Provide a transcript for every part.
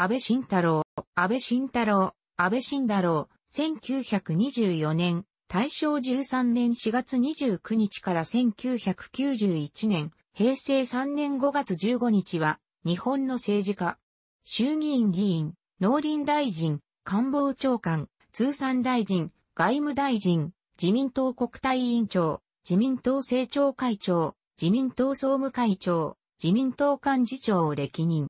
安倍晋太郎、安倍晋太郎、安倍晋太郎、1924年、大正13年4月29日から1991年、平成3年5月15日は、日本の政治家、衆議院議員、農林大臣、官房長官、通産大臣、外務大臣、自民党国対委員長、自民党政調会長、自民党総務会長、自民党幹事長を歴任。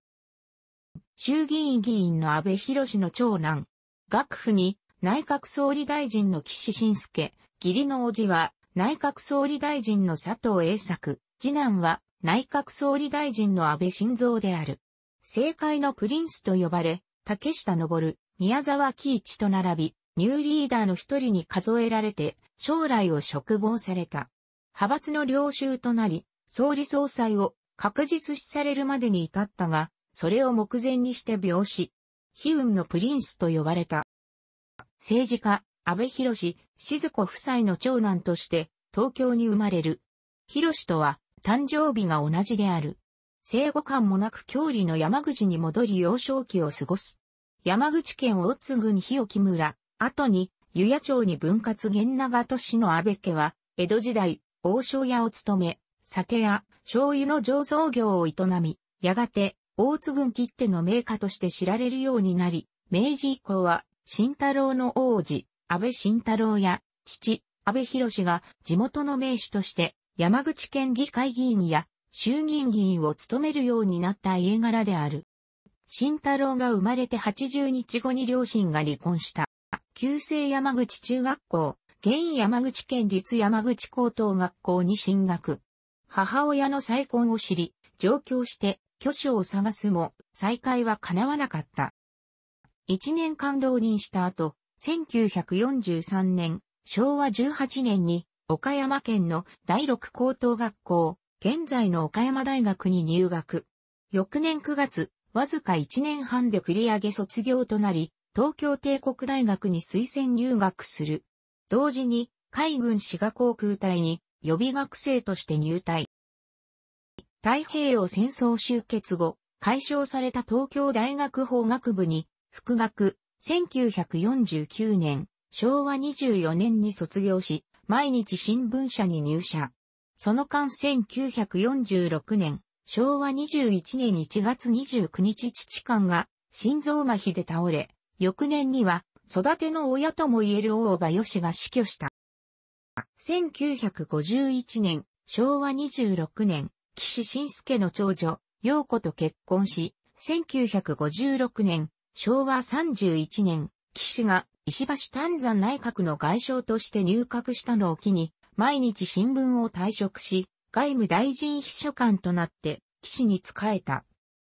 衆議院議員の安倍博士の長男。学府に内閣総理大臣の岸信介、義理の叔父は内閣総理大臣の佐藤栄作、次男は内閣総理大臣の安倍晋三である。政界のプリンスと呼ばれ、竹下登、宮沢喜一と並び、ニューリーダーの一人に数えられて、将来を嘱望された。派閥の領袖となり、総理総裁を確実視されるまでに至ったが、それを目前にして病死。悲運のプリンスと呼ばれた。政治家、安倍博士、静子夫妻の長男として、東京に生まれる。博士とは、誕生日が同じである。生後間もなく郷里の山口に戻り幼少期を過ごす。山口県大津郡日置村、後に、湯屋町に分割源長都市の安倍家は、江戸時代、王将屋を務め、酒や醤油の醸造業を営み、やがて大津郡切手の名家として知られるようになり、明治以降は、慎太郎の王子、安倍晋太郎や、父、安倍博士が地元の名士として、山口県議会議員や衆議院議員を務めるようになった家柄である。慎太郎が生まれて80日後に両親が離婚した。旧制山口中学校、現山口県立山口高等学校に進学。母親の再婚を知り、上京して巨匠を探すも、再会は叶わなかった。一年間浪人した後、1943年、昭和18年に、岡山県の第六高等学校、現在の岡山大学に入学。翌年9月、わずか1年半で繰り上げ卒業となり、東京帝国大学に推薦入学する。同時に、海軍志賀航空隊に予備学生として入隊。太平洋戦争終結後、解消された東京大学法学部に、復学、1949年、昭和24年に卒業し、毎日新聞社に入社。その間1946年、昭和21年1月29日父官が心臓麻痺で倒れ、翌年には育ての親とも言える大場義が死去した。1951年、昭和26年、岸信介の長女、陽子と結婚し、1956年、昭和31年、岸が石橋丹山内閣の外相として入閣したのを機に、毎日新聞を退職し、外務大臣秘書官となって、岸に仕えた。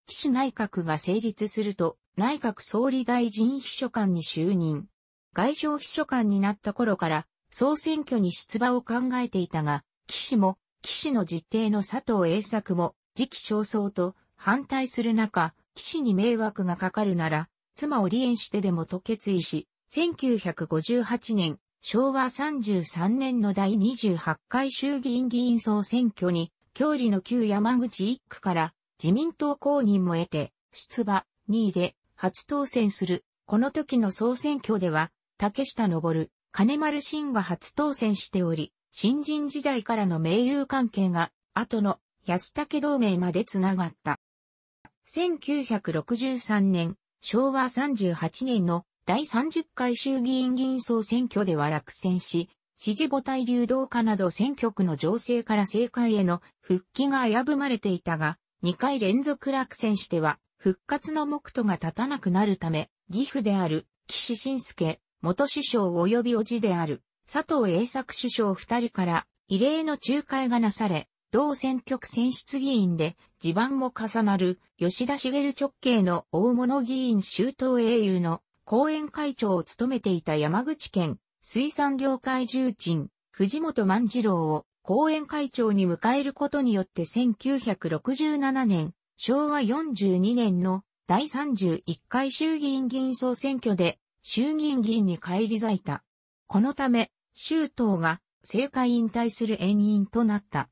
岸内閣が成立すると、内閣総理大臣秘書官に就任。外相秘書官になった頃から、総選挙に出馬を考えていたが、岸も岸の実弟の佐藤栄作も、次期焦燥と反対する中、岸に迷惑がかかるなら、妻を離縁してでもと決意し、1958年、昭和33年の第28回衆議院議員総選挙に、郷里の旧山口一区から自民党公認も得て、出馬2位で初当選する。この時の総選挙では、竹下登、金丸信が初当選しており、新人時代からの盟友関係が、後の安武同盟までつながった。1963年、昭和38年の第30回衆議院議員総選挙では落選し、支持母体流動化など選挙区の情勢から政界への復帰が危ぶまれていたが、2回連続落選しては、復活の目途が立たなくなるため、義父である、岸信介、元首相及び叔父である、佐藤栄作首相二人から異例の仲介がなされ、同選挙区選出議員で地盤も重なる吉田茂直系の大物議員周東英雄の後援会長を務めていた山口県水産業界重鎮藤本万次郎を後援会長に迎えることによって1967年昭和42年の第31回衆議院議員総選挙で衆議院議員に返り咲いた。このため、周東が政界引退する遠因となった。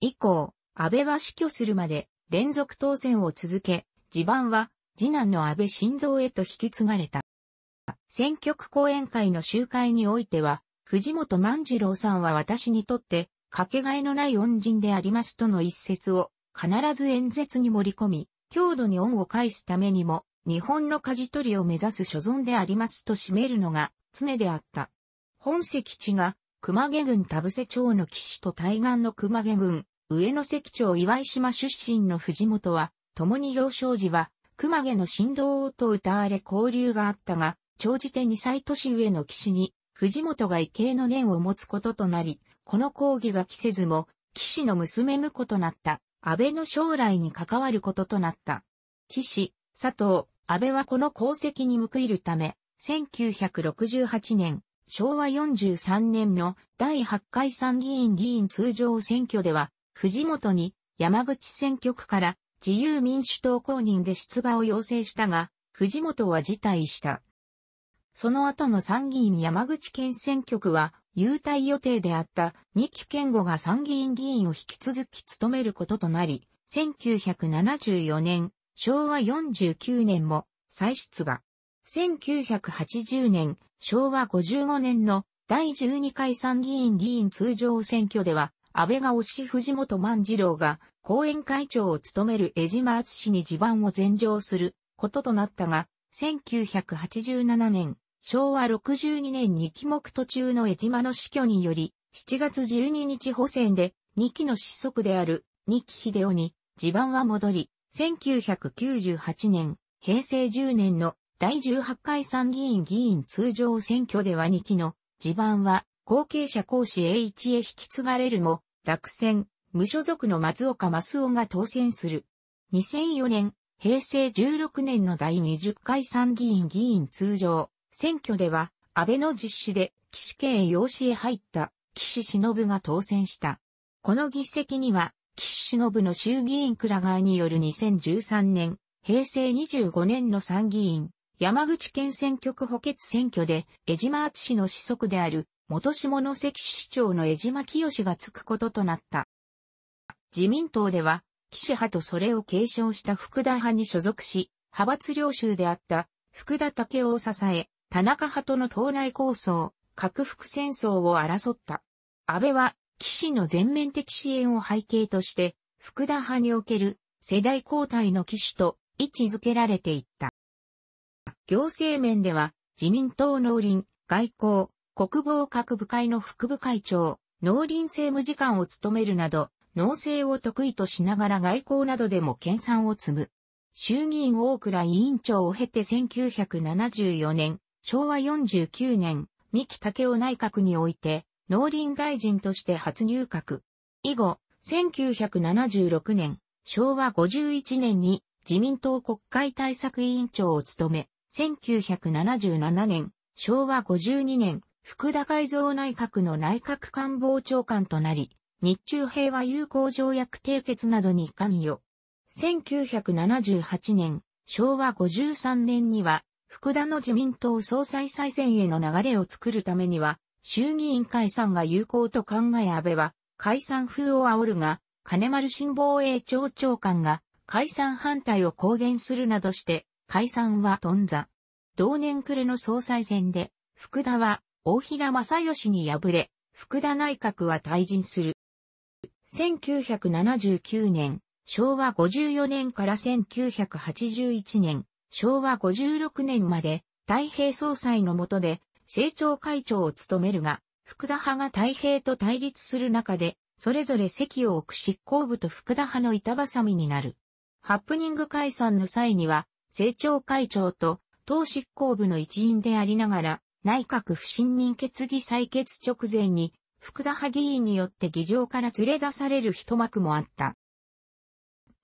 以降、安倍は死去するまで連続当選を続け、地盤は次男の安倍晋三へと引き継がれた。選挙区講演会の集会においては、藤本万次郎さんは私にとってかけがえのない恩人でありますとの一節を必ず演説に盛り込み、強度に恩を返すためにも日本の舵取りを目指す所存でありますと締めるのが常であった。本籍地が熊毛郡田伏町の岸と対岸の熊毛郡、上関町岩井島出身の藤本は、共に幼少時は熊毛の振動をと歌われ交流があったが、長じて2歳年上の騎士に、藤本が異形の念を持つこととなり、この講義が着せずも、騎士の娘婿となった、安倍の将来に関わることとなった。岸、佐藤、安倍はこの功績に報いるため、1968年、昭和43年の第8回参議院議員通常選挙では、藤本に山口選挙区から自由民主党公認で出馬を要請したが、藤本は辞退した。その後の参議院山口県選挙区は、優待予定であった二木健吾が参議院議員を引き続き務めることとなり、1974年、昭和49年も再出馬。1980年、昭和55年の第12回参議院議員通常選挙では、安倍が推し藤本万次郎が後援会長を務める江島厚氏に地盤を全上することとなったが、1987年、昭和62年に期目途中の江島の死去により、7月12日補選で2期の失速である2期秀夫に地盤は戻り、1998年、平成10年の第18回参議院議員通常選挙では2期の地盤は後継者講師 A1 へ引き継がれるも落選、無所属の松岡増雄が当選する。2004年、平成16年の第20回参議院議員通常選挙では安倍の実施で岸県養子へ入った岸忍が当選した。この議席には岸忍の衆議院倉川による2013年、平成25年の参議院山口県選挙区補欠選挙で、江島厚氏の子息である、元下関市市長の江島清がつくこととなった。自民党では、岸派とそれを継承した福田派に所属し、派閥領袖であった福田武雄を支え、田中派との党内構想、核福戦争を争った。安倍は、岸の全面的支援を背景として、福田派における世代交代の岸と位置づけられていった。行政面では、自民党農林、外交、国防各部会の副部会長、農林政務次官を務めるなど、農政を得意としながら外交などでも研鑽を積む。衆議院大倉委員長を経て1974年、昭和49年、三木武雄内閣において、農林大臣として初入閣。以後、1976年、昭和51年に自民党国会対策委員長を務め、1977年、昭和52年、福田改造内閣の内閣官房長官となり、日中平和友好条約締結などに関与。1978年、昭和53年には、福田の自民党総裁再選への流れを作るためには、衆議院解散が有効と考え安倍は、解散風を煽るが、金丸新防衛庁長官が解散反対を公言するなどして、解散は頓挫。同年暮れの総裁選で、福田は大平正義に敗れ、福田内閣は退陣する。1979年、昭和54年から1981年、昭和56年まで、太平総裁の下で、政調会長を務めるが、福田派が太平と対立する中で、それぞれ席を置く執行部と福田派の板挟みになる。ハプニング解散の際には、政調会長と党執行部の一員でありながら、内閣不信任決議採決直前に、福田派議員によって議場から連れ出される一幕もあった。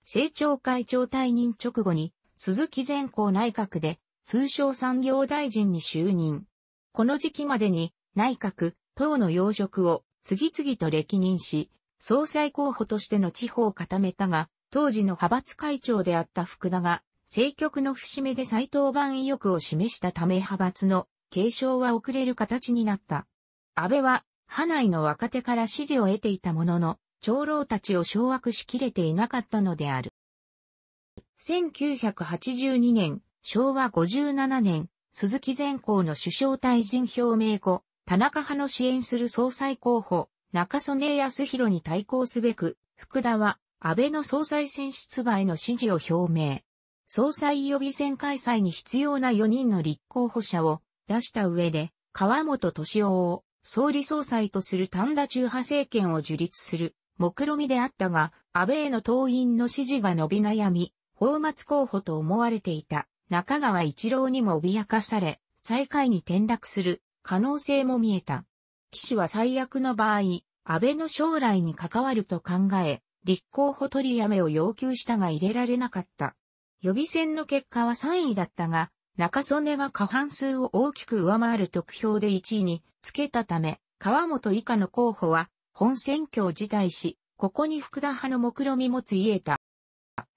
政調会長退任直後に、鈴木善光内閣で、通商産業大臣に就任。この時期までに、内閣、党の要職を次々と歴任し、総裁候補としての地方を固めたが、当時の派閥会長であった福田が政局の節目で再登板意欲を示したため派閥の継承は遅れる形になった。安倍は、派内の若手から支持を得ていたものの、長老たちを掌握しきれていなかったのである。1982年、昭和57年、鈴木善光の首相退陣表明後、田中派の支援する総裁候補、中曽根康弘に対抗すべく、福田は安倍の総裁選出馬への支持を表明。総裁予備選開催に必要な4人の立候補者を出した上で、川本敏夫を総理総裁とする丹田中派政権を樹立する目論見であったが、安倍への党員の支持が伸び悩み、泡沫候補と思われていた中川一郎にも脅かされ、最下位に転落する可能性も見えた。騎士は最悪の場合、安倍の将来に関わると考え、立候補取りやめを要求したが入れられなかった。予備選の結果は3位だったが、中曽根が過半数を大きく上回る得票で1位につけたため、川本以下の候補は本選挙を辞退し、ここに福田派の目論みもついえた。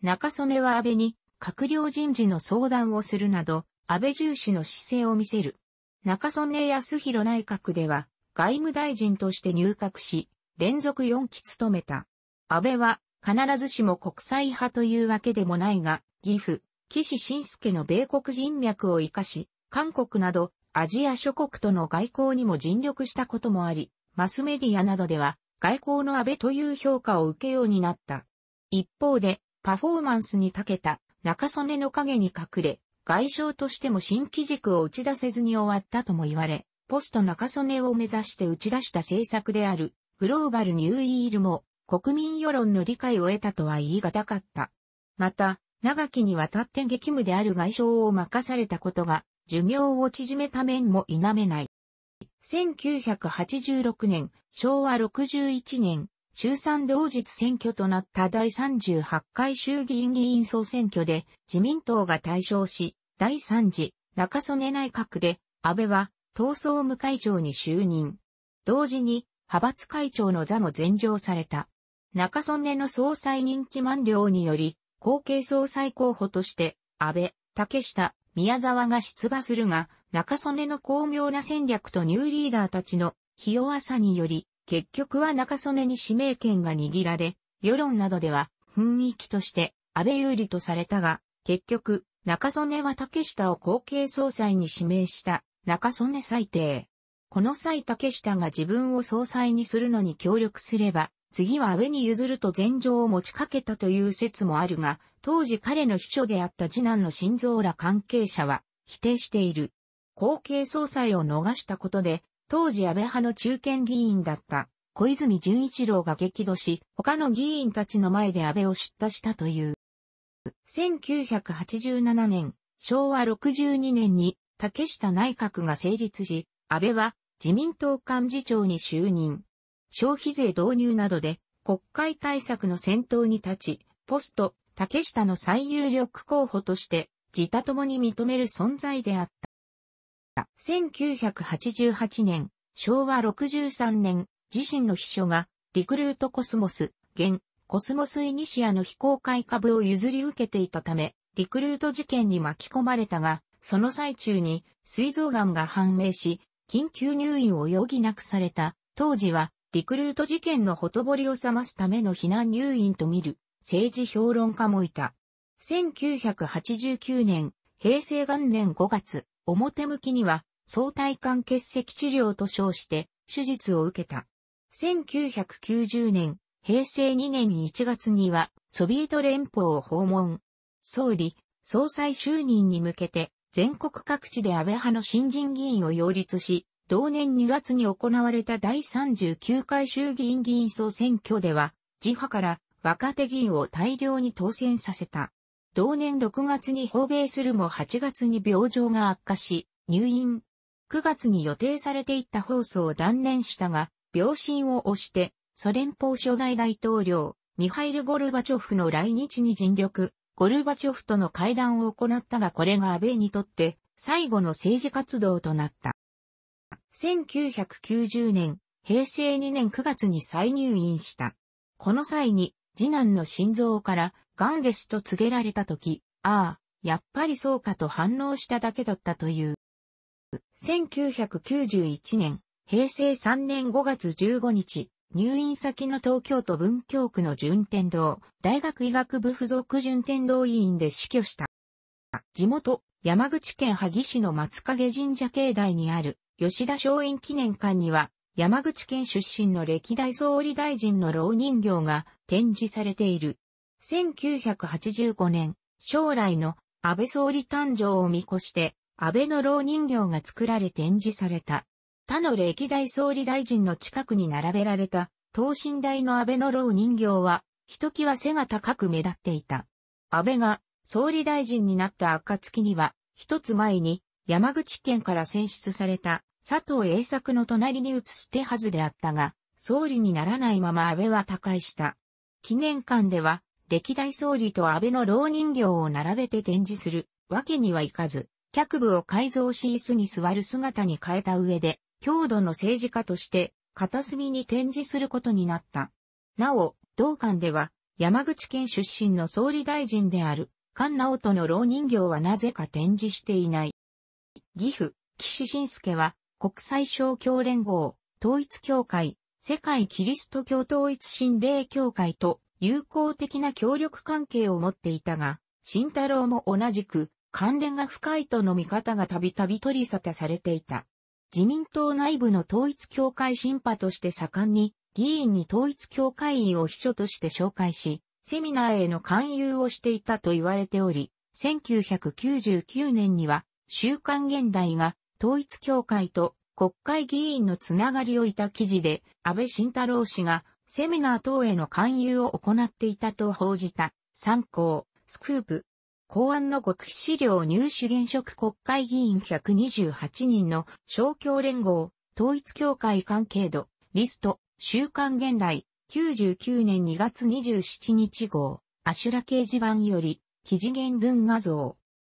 中曽根は安倍に閣僚人事の相談をするなど、安倍重視の姿勢を見せる。中曽根康弘内閣では外務大臣として入閣し、連続4期務めた。安倍は必ずしも国際派というわけでもないが、義父、岸信介の米国人脈を活かし、韓国などアジア諸国との外交にも尽力したこともあり、マスメディアなどでは外交の安倍という評価を受けようになった。一方で、パフォーマンスに長けた中曽根の影に隠れ、外相としても新規軸を打ち出せずに終わったとも言われ、ポスト中曽根を目指して打ち出した政策であるグローバルニューイールも国民世論の理解を得たとは言い難かった。また、長きにわたって激務である外相を任されたことが、寿命を縮めた面も否めない。1986年、昭和61年、衆参同日選挙となった第38回衆議院議員総選挙で自民党が対象し、第3次中曽根内閣で安倍は闘争務会長に就任。同時に派閥会長の座も全上された。中曽根の総裁任期満了により、後継総裁候補として、安倍、竹下、宮沢が出馬するが、中曽根の巧妙な戦略とニューリーダーたちのひ弱さにより、結局は中曽根に指名権が握られ、世論などでは雰囲気として安倍有利とされたが、結局、中曽根は竹下を後継総裁に指名した中曽根最低。この際竹下が自分を総裁にするのに協力すれば、次は上に譲ると禅情を持ちかけたという説もあるが、当時彼の秘書であった次男の心臓ら関係者は否定している。後継総裁を逃したことで、当時安倍派の中堅議員だった小泉純一郎が激怒し、他の議員たちの前で安倍を叱咤したという。1987年、昭和62年に竹下内閣が成立し、安倍は自民党幹事長に就任。消費税導入などで国会対策の先頭に立ち、ポスト、竹下の最有力候補として自他ともに認める存在であった。1988年、昭和63年、自身の秘書が、リクルートコスモス、現、コスモスイニシアの非公開株を譲り受けていたため、リクルート事件に巻き込まれたが、その最中に、膵臓癌が判明し、緊急入院を余儀なくされた。当時は、リクルート事件のほとぼりを覚ますための避難入院と見る政治評論家もいた。1989年、平成元年5月、表向きには相対間結石治療と称して手術を受けた。1990年、平成2年1月にはソビエト連邦を訪問。総理、総裁就任に向けて全国各地で安倍派の新人議員を擁立し、同年2月に行われた第39回衆議院議員総選挙では、自派から若手議員を大量に当選させた。同年6月に訪米するも8月に病状が悪化し、入院。9月に予定されていた放送を断念したが、病心を押して、ソ連邦初代大統領、ミハイル・ゴルバチョフの来日に尽力、ゴルバチョフとの会談を行ったがこれが安倍にとって最後の政治活動となった。1990年、平成2年9月に再入院した。この際に、次男の心臓から、ガンゲスと告げられた時、ああ、やっぱりそうかと反応しただけだったという。1991年、平成3年5月15日、入院先の東京都文京区の順天堂、大学医学部附属順天堂医院で死去した。地元、山口県萩市の松影神社境内にある吉田松陰記念館には、山口県出身の歴代総理大臣の老人形が展示されている。1985年、将来の安倍総理誕生を見越して、安倍の老人形が作られ展示された。他の歴代総理大臣の近くに並べられた、等身大の安倍の老人形は、ひときわ背が高く目立っていた。安倍が総理大臣になった暁には、一つ前に山口県から選出された佐藤栄作の隣に移してはずであったが、総理にならないまま安倍は他界した。記念館では、歴代総理と安倍の老人形を並べて展示するわけにはいかず、脚部を改造し椅子に座る姿に変えた上で、郷土の政治家として片隅に展示することになった。なお、同館では山口県出身の総理大臣である菅直人の老人形はなぜか展示していない。岐阜、岸信介は国際勝共連合、統一協会、世界キリスト教統一神霊協会と友好的な協力関係を持っていたが、慎太郎も同じく関連が深いとの見方がたびたび取り沙汰されていた。自民党内部の統一協会審判として盛んに、議員に統一協会員を秘書として紹介し、セミナーへの勧誘をしていたと言われており、1999年には、週刊現代が統一協会と国会議員のつながりをいた記事で、安倍晋太郎氏がセミナー等への勧誘を行っていたと報じた、参考、スクープ。公安の極秘資料入手現職国会議員128人の小協連合、統一協会関係度、リスト、週刊現代、99年2月27日号、アシュラ掲示板より、記事原文画像。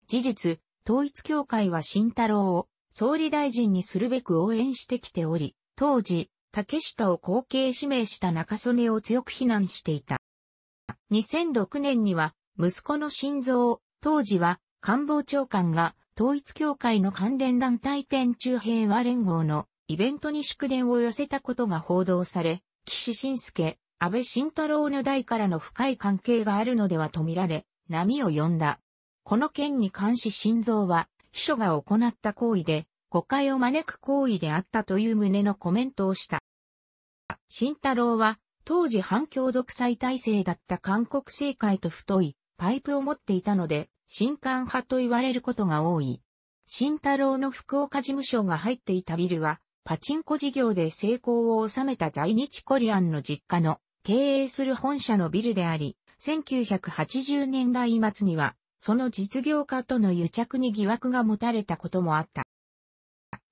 事実、統一協会は慎太郎を総理大臣にするべく応援してきており、当時、竹下を後継指名した中曽根を強く非難していた。2006年には、息子の晋三、当時は官房長官が統一協会の関連団体天中平和連合のイベントに祝電を寄せたことが報道され、岸信介、安倍晋太郎の代からの深い関係があるのではとみられ、波を呼んだ。この件に関し晋三は、秘書が行った行為で、誤解を招く行為であったという旨のコメントをした。慎太郎は、当時反共独裁体制だった韓国政界と太いパイプを持っていたので、新刊派と言われることが多い。慎太郎の福岡事務所が入っていたビルは、パチンコ事業で成功を収めた在日コリアンの実家の経営する本社のビルであり、1980年代末にはその実業家との癒着に疑惑が持たれたこともあった。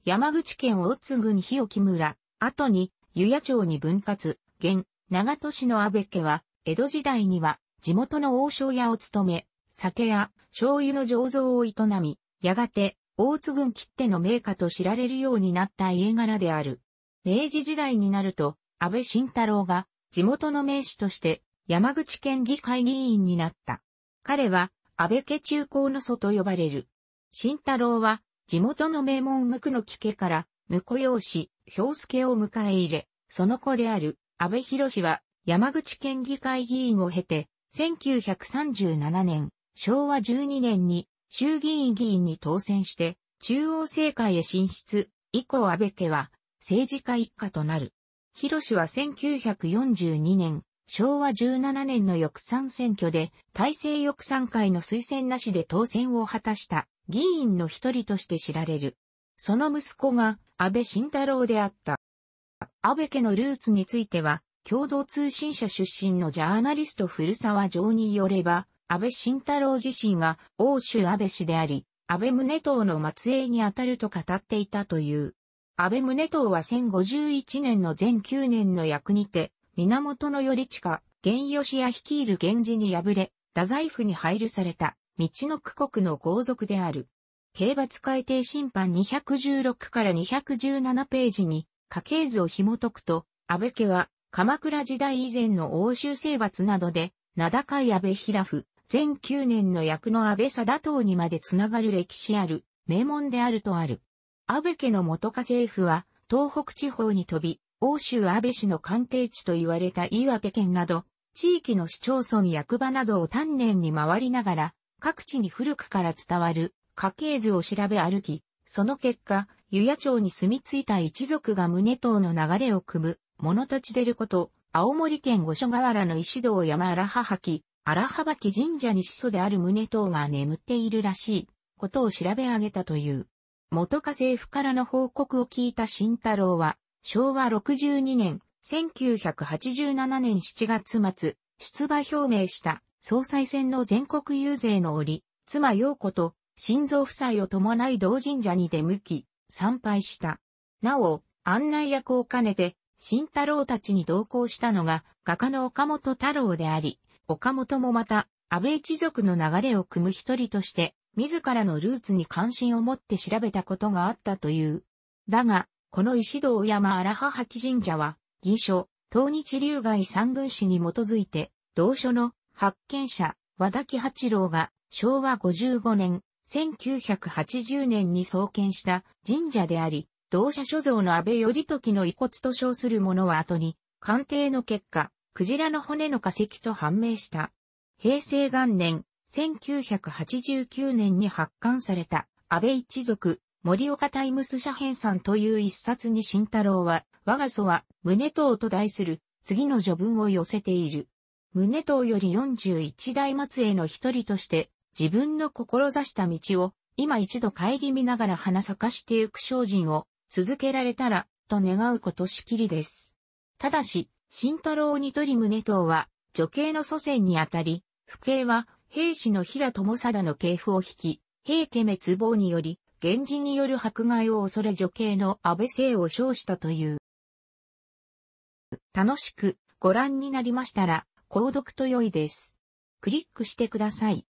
山口県大津郡日置村、後に湯屋町に分割、現、長門市の安倍家は、江戸時代には地元の王将屋を務め、酒や醤油の醸造を営み、やがて大津郡切手の名家と知られるようになった家柄である。明治時代になると、安倍晋太郎が地元の名士として山口県議会議員になった。彼は安倍家中高の祖と呼ばれる。慎太郎は、地元の名門無垢の木家から、婿養子、氷助を迎え入れ、その子である、安倍博士は、山口県議会議員を経て、1937年、昭和12年に、衆議院議員に当選して、中央政界へ進出、以降安倍家は、政治家一家となる。博士は1942年、昭和17年の翼賛選挙で、大政翼賛会の推薦なしで当選を果たした議員の一人として知られる。その息子が安倍晋太郎であった。安倍家のルーツについては、共同通信社出身のジャーナリスト古沢城によれば、安倍晋太郎自身が欧州安倍氏であり、安倍宗党の末裔にあたると語っていたという。安倍宗党は1051年の全9年の役にて、源頼親、源義や率いる源氏に敗れ、太宰府に配慮された、道の区国の豪族である。刑罰改定審判216から217ページに、家系図を紐解くと、安倍家は、鎌倉時代以前の欧州征伐などで、名高い安倍平夫、全9年の役の安倍貞党にまでつながる歴史ある、名門であるとある。安倍家の元家政府は、東北地方に飛び、欧州安倍氏の関係地と言われた岩手県など、地域の市町村役場などを丹念に回りながら、各地に古くから伝わる家系図を調べ歩き、その結果、湯屋町に住み着いた一族が胸等の流れを組む、物立ち出ること、青森県五所川原の石堂山荒葉吐き、荒葉吐神社に始祖である胸等が眠っているらしい、ことを調べ上げたという。元家政府からの報告を聞いた慎太郎は、昭和62年、1987年7月末、出馬表明した総裁選の全国遊説の折、妻陽子と心臓夫妻を伴い同神社に出向き、参拝した。なお、案内役を兼ねて、新太郎たちに同行したのが画家の岡本太郎であり、岡本もまた、安倍一族の流れを組む一人として、自らのルーツに関心を持って調べたことがあったという。だが、この石堂山荒葉八神社は、銀書、東日流外三軍史に基づいて、同書の発見者、和田木八郎が、昭和55年、1980年に創建した神社であり、同社所蔵の安倍頼時の遺骨と称するものは後に、鑑定の結果、クジラの骨の化石と判明した。平成元年、1989年に発刊された安倍一族森岡タイムス社編さんという一冊に慎太郎は、我が祖は、宗党と題する、次の序文を寄せている。宗党より41代末への一人として、自分の志した道を、今一度帰り見ながら花咲かしてゆく精進を、続けられたら、と願うことしきりです。ただし、慎太郎にとり宗党は、女系の祖先にあたり、父兄は、兵士の平友貞の系譜を引き、平家滅亡により、源氏による迫害を恐れ女系の安倍姓を称したという。楽しくご覧になりましたら、購読と良いです。クリックしてください。